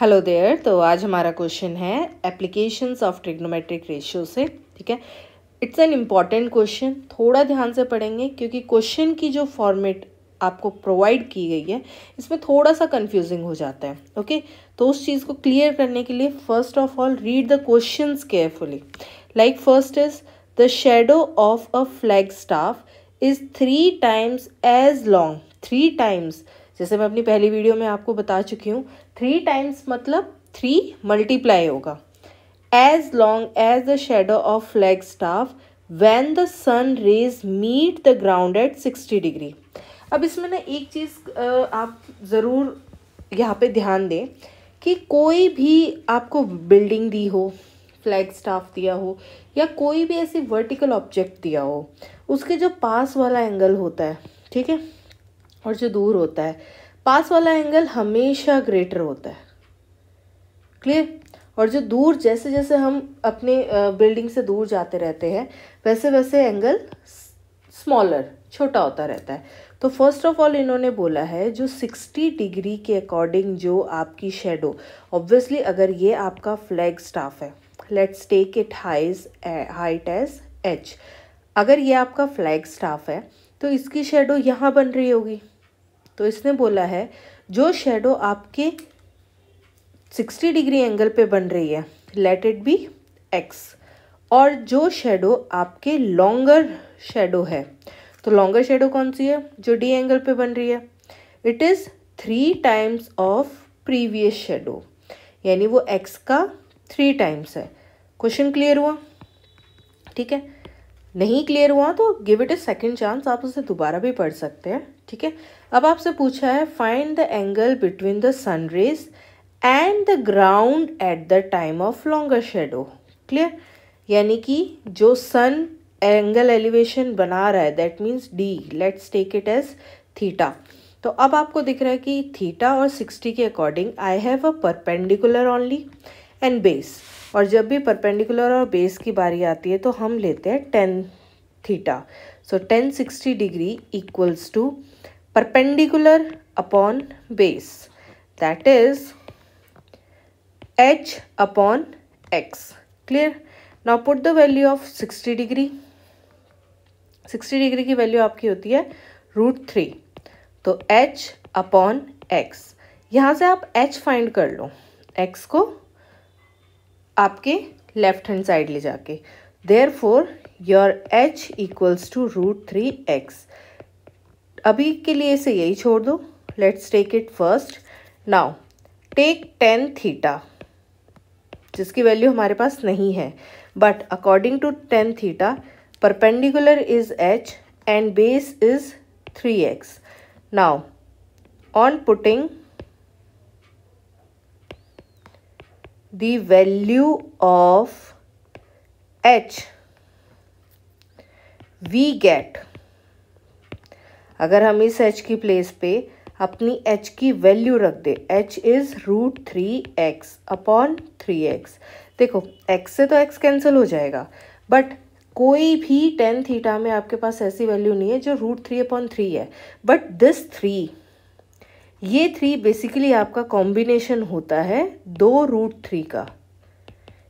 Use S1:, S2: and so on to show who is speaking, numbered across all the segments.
S1: hello there तो आज हमारा क्वेश्चन है एप्लीकेशंस ऑफ ट्रिग्नोमेट्रिक रेशियो से ठीक है इट्स एन इम्पॉर्टेंट क्वेश्चन थोड़ा ध्यान से पढ़ेंगे क्योंकि क्वेश्चन की जो फॉर्मेट आपको प्रोवाइड की गई है इसमें थोड़ा सा कंफ्यूजिंग हो जाता है ओके तो उस चीज़ को क्लियर करने के लिए first of all read the question carefully like first is the shadow of a flag staff is three times as long three times जैसे मैं अपनी पहली वीडियो में आपको बता चुकी हूँ थ्री टाइम्स मतलब थ्री मल्टीप्लाई होगा as long as the shadow of flag staff when the sun rays meet the ground at sixty degree अब इसमें ना एक चीज़ आप ज़रूर यहाँ पे ध्यान दें कि कोई भी आपको बिल्डिंग दी हो फ्लैग स्टाफ दिया हो या कोई भी ऐसी वर्टिकल ऑब्जेक्ट दिया हो उसके जो पास वाला एंगल होता है ठीक है और जो दूर होता है पास वाला एंगल हमेशा ग्रेटर होता है क्लियर और जो दूर जैसे जैसे हम अपने बिल्डिंग से दूर जाते रहते हैं वैसे वैसे एंगल स्मॉलर छोटा होता रहता है तो फर्स्ट ऑफ ऑल इन्होंने बोला है जो 60 डिग्री के अकॉर्डिंग जो आपकी शेडो ऑब्वियसली अगर ये आपका फ्लैग स्टाफ है let's take it height's height as H अगर ये आपका फ्लैग स्टाफ है तो इसकी शेडो यहाँ बन रही होगी तो इसने बोला है जो शेडो आपके सिक्सटी डिग्री एंगल पे बन रही है लेट इट बी एक्स और जो शेडो आपके लॉन्गर शेडो है तो लॉन्गर शेडो कौन सी है जो डी एंगल पे बन रही है it is three times of previous shadow यानी वो एक्स का थ्री टाइम्स है क्वेश्चन क्लियर हुआ ठीक है नहीं क्लियर हुआ तो give it a second chance आप उसे दोबारा भी पढ़ सकते हैं ठीक है अब आपसे पूछा है find the angle between the sun rays and the ground at the time of longer shadow clear यानी कि जो सन एंगल एलिवेशन बना रहा है that means D let's take it as theta तो अब आपको दिख रहा है कि थीटा और सिक्सटी के according I have a perpendicular only and base और जब भी परपेंडिकुलर और बेस की बारी आती है तो हम लेते हैं tan theta so tan sixty degree equals to perpendicular upon base that is H upon X clear now put the value of sixty degree sixty degree की वैल्यू आपकी होती है रूट थ्री तो एच अपॉन एक्स यहाँ से आप H find कर लो x को आपके लेफ्ट हैंड साइड ले जाके therefore your H equals to root three X अभी के लिए इसे यही छोड़ दो let's take it first now take tan theta जिसकी वैल्यू हमारे पास नहीं है but according to tan theta perpendicular is H and base is three X now on putting the value of h we get अगर हम इस h की प्लेस पे अपनी h की वैल्यू रख दे h is root three X upon three X देखो x से तो x कैंसिल हो जाएगा बट कोई भी टेन थीटा में आपके पास ऐसी वैल्यू नहीं है जो रूट थ्री अपॉन थ्री है बट दिस थ्री ये थ्री बेसिकली आपका कॉम्बिनेशन होता है दो रूट थ्री का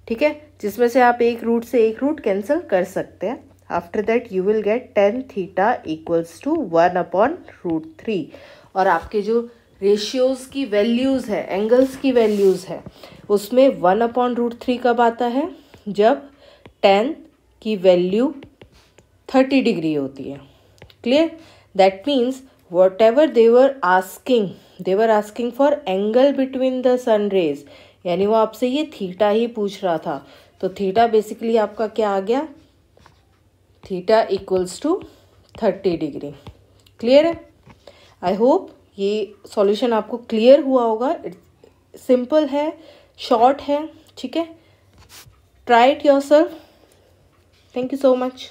S1: ठीक है जिसमें से आप एक रूट से एक रूट कैंसिल कर सकते हैं after that you will get tan theta equals to one upon root three और आपके जो रेशियोज़ की वैल्यूज़ है एंगल्स की वैल्यूज़ है उसमें वन अपॉन रूट थ्री कब आता है जब टेन की वैल्यू थर्टी डिग्री होती है clear that means whatever they're asking they're asking for angle between the sun rays यानी वो आपसे ये थीटा ही पूछ रहा था तो थीटा बेसिकली आपका क्या आ गया theta equals to thirty degree clear है आई होप ये सॉल्यूशन आपको क्लियर हुआ होगा सिंपल है शॉर्ट है ठीक है try it yourself thank you so much